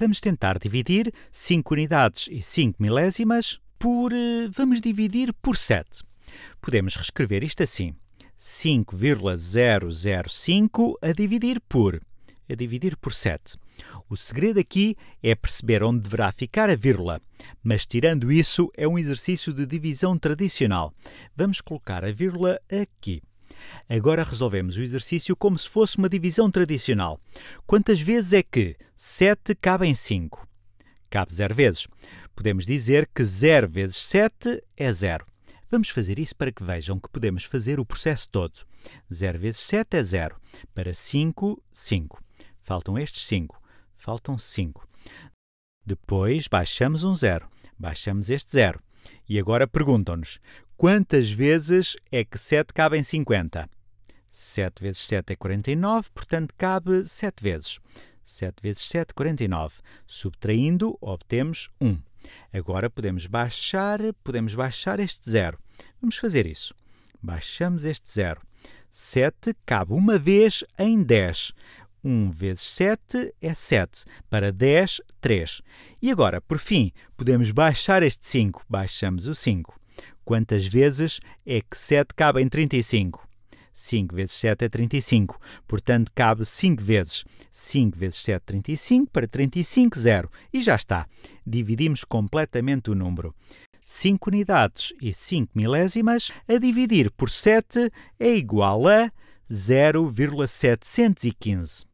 Vamos tentar dividir 5 unidades e 5 milésimas por. Eh, vamos dividir por 7. Podemos reescrever isto assim: 5,005 a dividir por. A dividir por 7. O segredo aqui é perceber onde deverá ficar a vírgula, mas tirando isso, é um exercício de divisão tradicional. Vamos colocar a vírgula aqui. Agora resolvemos o exercício como se fosse uma divisão tradicional. Quantas vezes é que 7 cabe em 5? Cabe 0 vezes. Podemos dizer que 0 vezes 7 é 0. Vamos fazer isso para que vejam que podemos fazer o processo todo. 0 vezes 7 é 0. Para 5, 5. Faltam estes 5. Faltam 5. Depois baixamos um zero. Baixamos este zero. E agora perguntam-nos: Quantas vezes é que 7 cabe em 50? 7 vezes 7 é 49, portanto cabe 7 vezes. 7 vezes 7, 49. Subtraindo, obtemos 1. Agora podemos baixar, podemos baixar este zero. Vamos fazer isso. Baixamos este zero. 7 cabe uma vez em 10. 1 vezes 7 é 7. Para 10, 3. E agora, por fim, podemos baixar este 5. Baixamos o 5. Quantas vezes é que 7 cabe em 35? 5 vezes 7 é 35, portanto cabe 5 vezes. 5 vezes 7 é 35, para 35, 0. E já está. Dividimos completamente o número. 5 unidades e 5 milésimas a dividir por 7 é igual a 0,715.